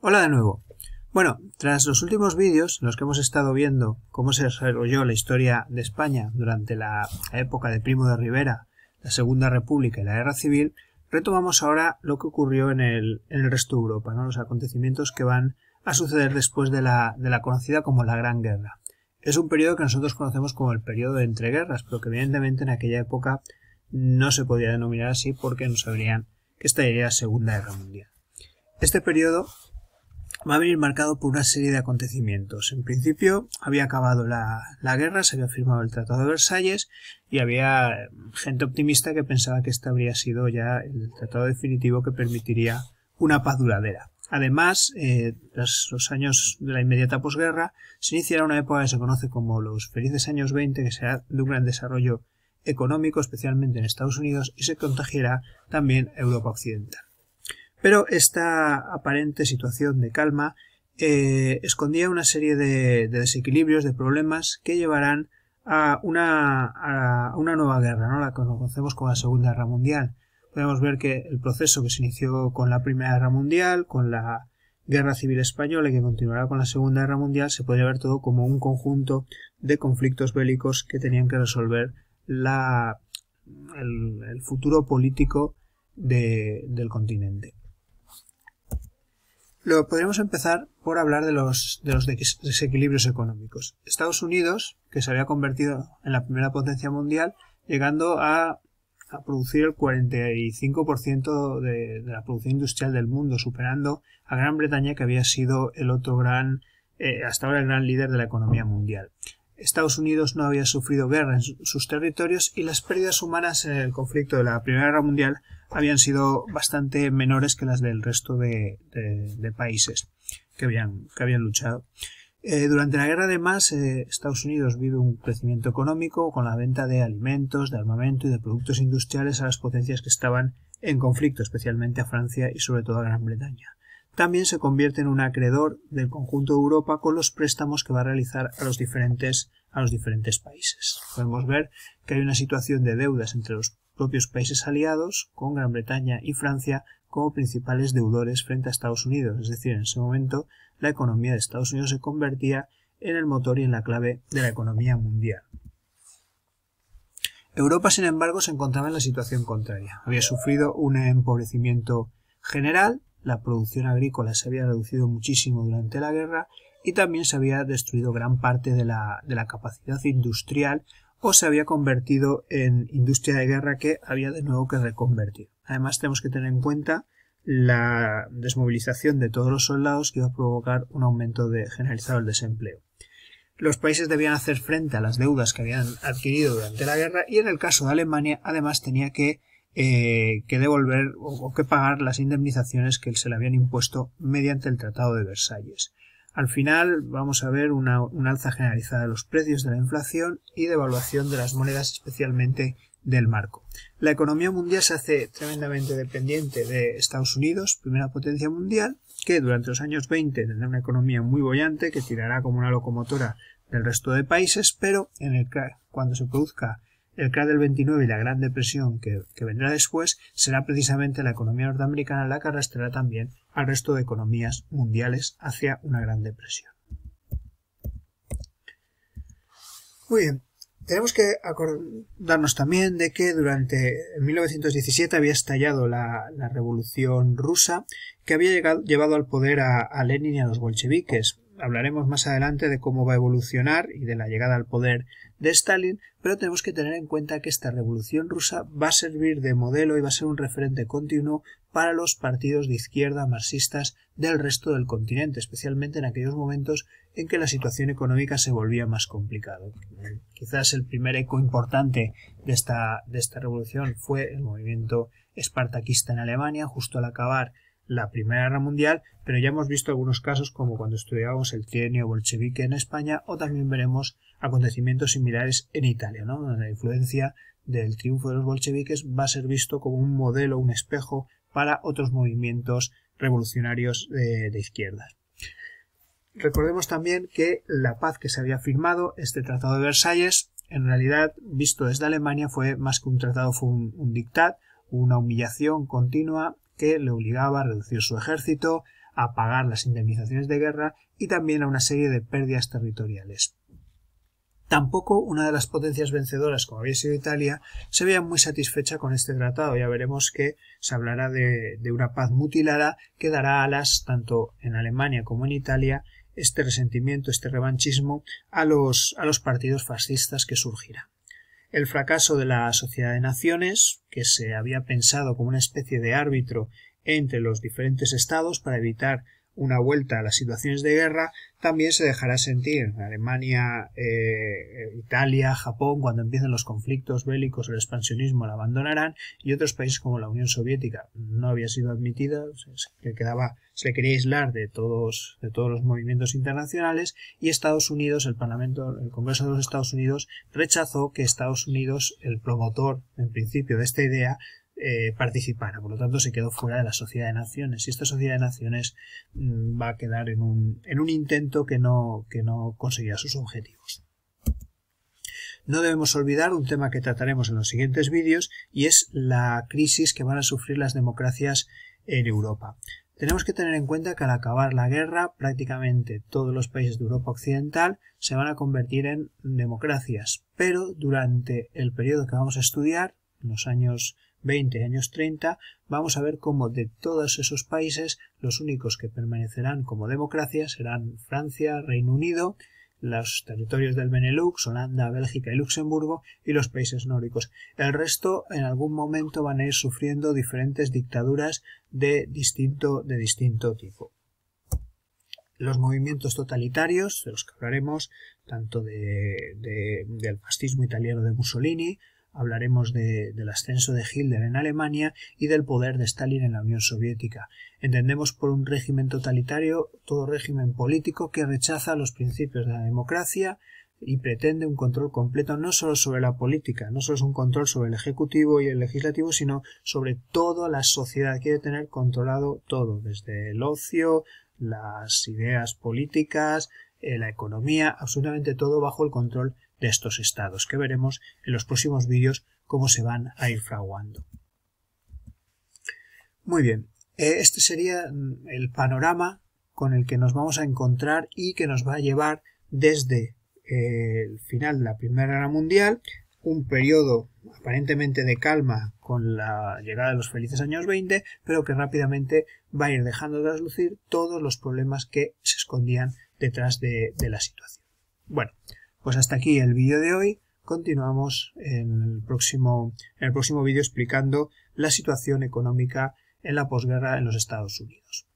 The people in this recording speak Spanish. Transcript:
Hola de nuevo. Bueno, tras los últimos vídeos en los que hemos estado viendo cómo se desarrolló la historia de España durante la época de Primo de Rivera, la Segunda República y la Guerra Civil, retomamos ahora lo que ocurrió en el, resto de Europa, los acontecimientos que van a suceder después de la, de la conocida como la Gran Guerra. Es un periodo que nosotros conocemos como el periodo de entreguerras, pero que evidentemente en aquella época no se podía denominar así porque no sabrían que estaría la Segunda Guerra Mundial. Este periodo va a venir marcado por una serie de acontecimientos. En principio, había acabado la, la, guerra, se había firmado el Tratado de Versalles y había eh, gente optimista que pensaba que este habría sido ya el tratado definitivo que permitiría una paz duradera. Además, eh, tras los años de la inmediata posguerra, se iniciará una época que se conoce como los felices años 20, que será de un gran desarrollo económico, especialmente en Estados Unidos, y se contagiará también Europa Occidental. Pero esta aparente situación de calma eh, escondía una serie de, desequilibrios, de problemas que llevarán a una, nueva guerra, ¿no? la que conocemos como la Segunda Guerra Mundial. Podemos ver que el proceso que se inició con la Primera Guerra Mundial, con la Guerra Civil Española y que continuará con la Segunda Guerra Mundial, se podría ver todo como un conjunto de conflictos bélicos que tenían que resolver la, el, futuro político del continente. Lo podríamos empezar por hablar de los, desequilibrios económicos. Estados Unidos, que se había convertido en la primera potencia mundial, llegando a, producir el 45% de, la producción industrial del mundo, superando a Gran Bretaña, que había sido el otro gran, eh, hasta ahora el gran líder de la economía mundial. Estados Unidos no había sufrido guerra en sus territorios y las pérdidas humanas en el conflicto de la Primera Guerra Mundial habían sido bastante menores que las del resto de, países que habían, luchado. Eh, durante la guerra, además, eh, Estados Unidos vive un crecimiento económico con la venta de alimentos, de armamento y de productos industriales a las potencias que estaban en conflicto, especialmente a Francia y sobre todo a Gran Bretaña también se convierte en un acreedor del conjunto de Europa con los préstamos que va a realizar a los diferentes, a los diferentes países. Podemos ver que hay una situación de deudas entre los propios países aliados, con Gran Bretaña y Francia como principales deudores frente a Estados Unidos. Es decir, en ese momento la economía de Estados Unidos se convertía en el motor y en la clave de la economía mundial. Europa, sin embargo, se encontraba en la situación contraria. Había sufrido un empobrecimiento general la producción agrícola se había reducido muchísimo durante la guerra y también se había destruido gran parte de la, capacidad industrial o se había convertido en industria de guerra que había de nuevo que reconvertir. Además tenemos que tener en cuenta la desmovilización de todos los soldados que iba a provocar un aumento de, generalizado del desempleo. Los países debían hacer frente a las deudas que habían adquirido durante la guerra y en el caso de Alemania además tenía que eh, que devolver o, que pagar las indemnizaciones que se le habían impuesto mediante el Tratado de Versalles. Al final vamos a ver una, alza generalizada de los precios de la inflación y devaluación de las monedas, especialmente del marco. La economía mundial se hace tremendamente dependiente de Estados Unidos, primera potencia mundial, que durante los años 20 tendrá una economía muy bollante que tirará como una locomotora del resto de países, pero en el cuando se produzca el crack del 29 y la Gran Depresión que, vendrá después, será precisamente la economía norteamericana la que arrastrará también al resto de economías mundiales hacia una Gran Depresión. Muy bien, tenemos que acordarnos también de que durante 1917 había estallado la, revolución rusa que había llegado, llevado al poder a Lenin y a los bolcheviques hablaremos más adelante de cómo va a evolucionar y de la llegada al poder de Stalin, pero tenemos que tener en cuenta que esta revolución rusa va a servir de modelo y va a ser un referente continuo para los partidos de izquierda marxistas del resto del continente, especialmente en aquellos momentos en que la situación económica se volvía más complicada. Quizás el primer eco importante de esta, de esta revolución fue el movimiento espartaquista en Alemania, justo al acabar la Primera Guerra Mundial, pero ya hemos visto algunos casos como cuando estudiábamos el trienio bolchevique en España o también veremos acontecimientos similares en Italia, donde La influencia del triunfo de los bolcheviques va a ser visto como un modelo, un espejo para otros movimientos revolucionarios de, izquierda. izquierdas. Recordemos también que la paz que se había firmado, este Tratado de Versalles, en realidad, visto desde Alemania, fue más que un tratado, fue un, un dictat, una humillación continua que le obligaba a reducir su ejército, a pagar las indemnizaciones de guerra y también a una serie de pérdidas territoriales. Tampoco una de las potencias vencedoras, como había sido Italia, se veía muy satisfecha con este tratado. Ya veremos que se hablará de, una paz mutilada que dará alas, tanto en Alemania como en Italia, este resentimiento, este revanchismo a los, a los partidos fascistas que surgirán el fracaso de la Sociedad de Naciones, que se había pensado como una especie de árbitro entre los diferentes estados para evitar una vuelta a las situaciones de guerra, también se dejará sentir Alemania, eh, Italia, Japón, cuando empiecen los conflictos bélicos el expansionismo la abandonarán y otros países como la Unión Soviética no había sido admitida, se quedaba, se quería aislar de todos, de todos los movimientos internacionales y Estados Unidos, el Parlamento, el Congreso de los Estados Unidos rechazó que Estados Unidos, el promotor en principio de esta idea, eh, participara. Por lo tanto, se quedó fuera de la Sociedad de Naciones. Y esta Sociedad de Naciones mm, va a quedar en un, intento que no, que no conseguirá sus objetivos. No debemos olvidar un tema que trataremos en los siguientes vídeos y es la crisis que van a sufrir las democracias en Europa. Tenemos que tener en cuenta que al acabar la guerra prácticamente todos los países de Europa Occidental se van a convertir en democracias, pero durante el periodo que vamos a estudiar, los años 20, años 30, vamos a ver cómo de todos esos países los únicos que permanecerán como democracia serán Francia, Reino Unido, los territorios del Benelux, Holanda, Bélgica y Luxemburgo y los países nórdicos. El resto en algún momento van a ir sufriendo diferentes dictaduras de distinto, de distinto tipo. Los movimientos totalitarios, de los que hablaremos, tanto del fascismo italiano de Mussolini, hablaremos del ascenso de Hitler en Alemania y del poder de Stalin en la Unión Soviética. Entendemos por un régimen totalitario todo régimen político que rechaza los principios de la democracia y pretende un control completo no solo sobre la política, no solo es un control sobre el ejecutivo y el legislativo, sino sobre toda la sociedad. Quiere tener controlado todo, desde el ocio, las ideas políticas, eh, la economía, absolutamente todo bajo el control de estos estados que veremos en los próximos vídeos cómo se van a ir fraguando. Muy bien, eh, este sería mm, el panorama con el que nos vamos a encontrar y que nos va a llevar desde eh, el final de la Primera Guerra Mundial, un periodo aparentemente de calma con la llegada de los felices años 20, pero que rápidamente va a ir dejando traslucir todos los problemas que se escondían detrás de, de la situación. Bueno, pues hasta aquí el vídeo de hoy. Continuamos en el próximo, el próximo vídeo explicando la situación económica en la posguerra en los Estados Unidos.